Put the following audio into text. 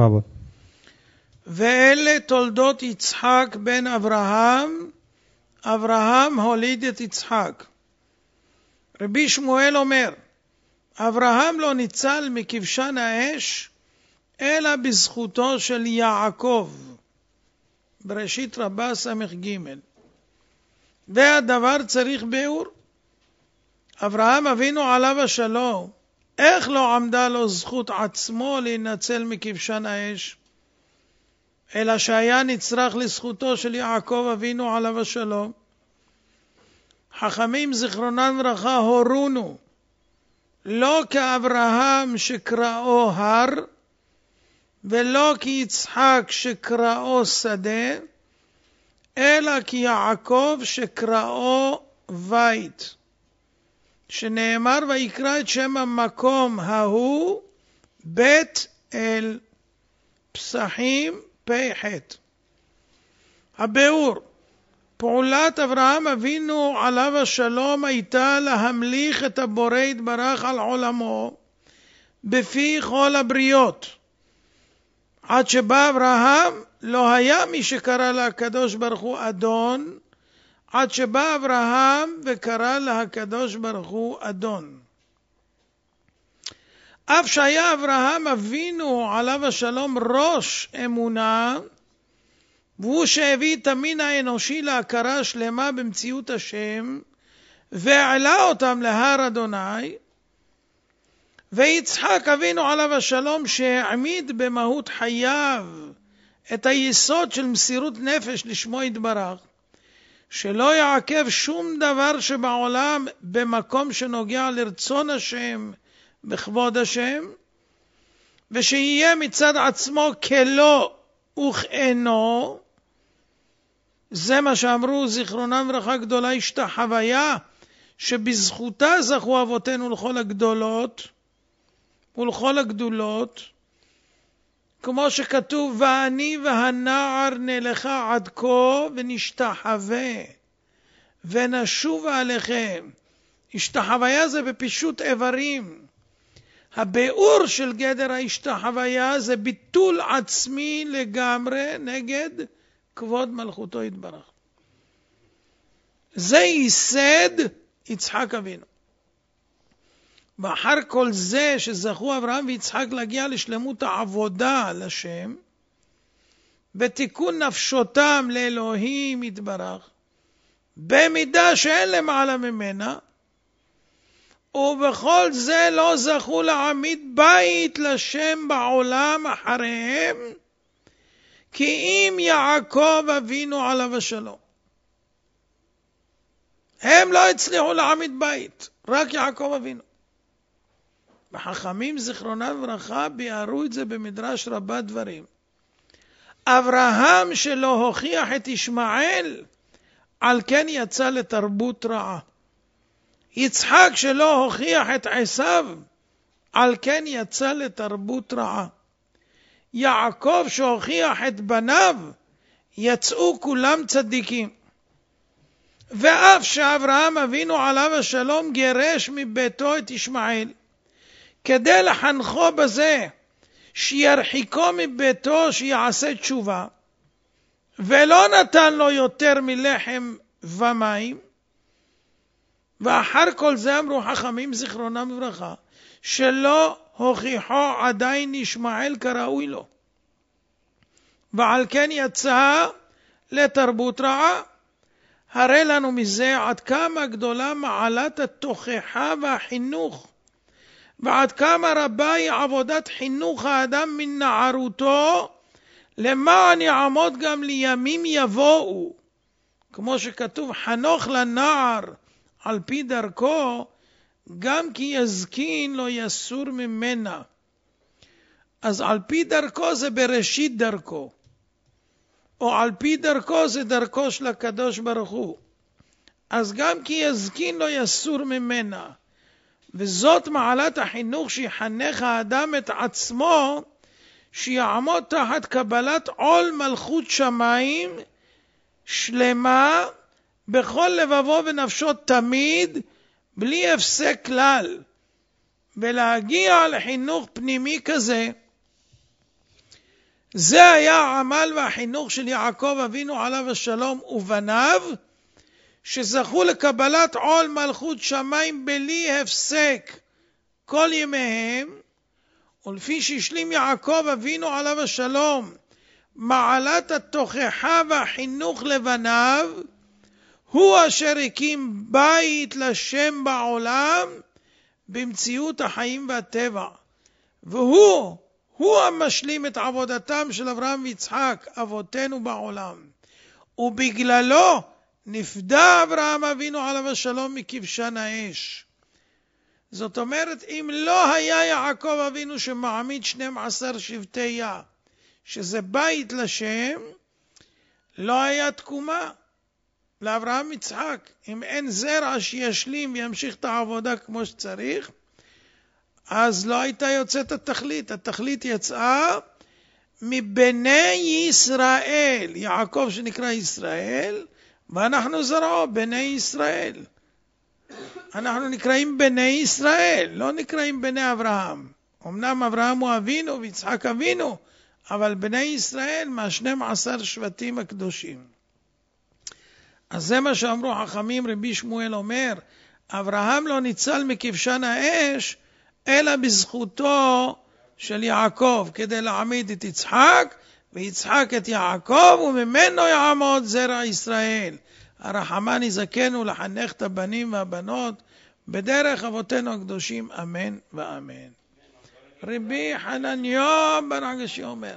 חווה. ואלה תולדות יצחק בן אברהם, אברהם הוליד את יצחק. רבי שמואל אומר, אברהם לא ניצל מכבשן האש, אלא בזכותו של יעקב, בראשית רבה ס"ג. והדבר צריך ביאור. אברהם אבינו עליו השלום איך לא עמדה לו זכות עצמו להינצל מכבשן האש? אלא שהיה נצרך לזכותו של יעקב אבינו עליו השלום. חכמים זיכרונם ברכה הורונו לא כאברהם שקראו הר ולא כיצחק שקראו שדה אלא כיעקב שקראו בית. שנאמר ויקרא את שם המקום ההוא בית אל, פסחים פ"ח. הביאור פעולת אברהם אבינו עליו השלום הייתה להמליך את הבורא יתברך על עולמו בפי כל הבריות. עד שבא אברהם לא היה מי שקרא לקדוש ברוך הוא אדון, עד שבא אברהם וקרא להקדוש ברוך הוא אדון. אף שהיה אברהם אבינו עליו השלום ראש אמונה, והוא שהביא את המין האנושי להכרה שלמה במציאות השם, והעלה אותם להר אדוני, ויצחק אבינו עליו השלום שהעמיד במהות חייו את היסוד של מסירות נפש לשמו יתברך, שלא יעכב שום דבר שבעולם במקום שנוגע לרצון השם, בכבוד השם, ושיהיה מצד עצמו כלא וכאינו, זה מה שאמרו זיכרונם וברכה גדולה החוויה שבזכותה זכו אבותינו לכל הגדולות ולכל הגדולות, כמו שכתוב, ואני והנער נלכה עד כה ונשתחווה ונשובה עליכם. השתחוויה זה בפישוט איברים. הביאור של גדר ההשתחוויה זה ביטול עצמי לגמרי נגד כבוד מלכותו יתברך. זה ייסד יצחק אבינו. ואחר כל זה שזכו אברהם ויצחק להגיע לשלמות העבודה על השם, ותיקון נפשותם לאלוהים יתברך, במידה שאין למעלה ממנה, ובכל זה לא זכו להעמיד בית לשם בעולם אחריהם, כי אם יעקב אבינו עליו השלום. הם לא הצליחו להעמיד בית, רק יעקב אבינו. וחכמים זיכרונם לברכה ביארו את זה במדרש רבה דברים. אברהם שלא הוכיח את ישמעאל, על כן יצא לתרבות רעה. יצחק שלא הוכיח את עשיו, על כן יצא לתרבות רעה. יעקב שהוכיח את בניו, יצאו כולם צדיקים. ואף שאברהם אבינו עליו השלום גירש מביתו את ישמעאל, כדי לחנכו בזה, שירחיקו מביתו, שיעשה תשובה, ולא נתן לו יותר מלחם ומים, ואחר כל זה אמרו חכמים זיכרונם לברכה, שלא הוכיחו עדיין ישמעאל כראוי לו. ועל כן יצא לתרבות רעה. הרי לנו מזה עד כמה גדולה מעלת התוכחה והחינוך ועד כמה רבה היא עבודת חינוך האדם מן נערותו, למען יעמוד גם לימים יבואו. כמו שכתוב, חנוך לנער על פי דרכו, גם כי יזקין לא יסור ממנה. אז על פי דרכו זה בראשית דרכו, או על פי דרכו זה דרכו של הקדוש ברוך הוא. אז גם כי יזקין לא יסור ממנה. וזאת מעלת החינוך שיחנך האדם את עצמו שיעמוד תחת קבלת עול מלכות שמיים שלמה בכל לבבו ונפשו תמיד, בלי הפסק כלל, ולהגיע לחינוך פנימי כזה. זה היה העמל והחינוך של יעקב אבינו עליו השלום ובניו, שזכו לקבלת עול מלכות שמיים בלי הפסק כל ימיהם, ולפי שהשלים יעקב אבינו עליו השלום מעלת התוכחה והחינוך לבניו, הוא אשר הקים בית לשם בעולם במציאות החיים והטבע. והוא, הוא המשלים את עבודתם של אברהם ויצחק, אבותינו בעולם. ובגללו נפדה אברהם אבינו עליו השלום מכבשן האש. זאת אומרת, אם לא היה יעקב אבינו שמעמיד 12 שבטי יה, שזה בית לשם, לא היה תקומה לאברהם יצחק. אם אין זרע שישלים וימשיך את העבודה כמו שצריך, אז לא הייתה יוצאת התכלית. התכלית יצאה מבני ישראל, יעקב שנקרא ישראל, ואנחנו זרעו, בני ישראל. אנחנו נקראים בני ישראל, לא נקראים בני אברהם. אמנם אברהם הוא אבינו ויצחק אבינו, אבל בני ישראל מהשנים עשר שבטים הקדושים. אז זה מה שאמרו חכמים, רבי שמואל אומר, אברהם לא ניצל מכבשן האש, אלא בזכותו של יעקב, כדי להעמיד את יצחק ויצחק את יעקב, וממנו יעמוד זרע ישראל. הרחמן יזכנו לחנך את הבנים והבנות בדרך אבותינו הקדושים, אמן ואמן. רבי חנניהו ברגשי אומר,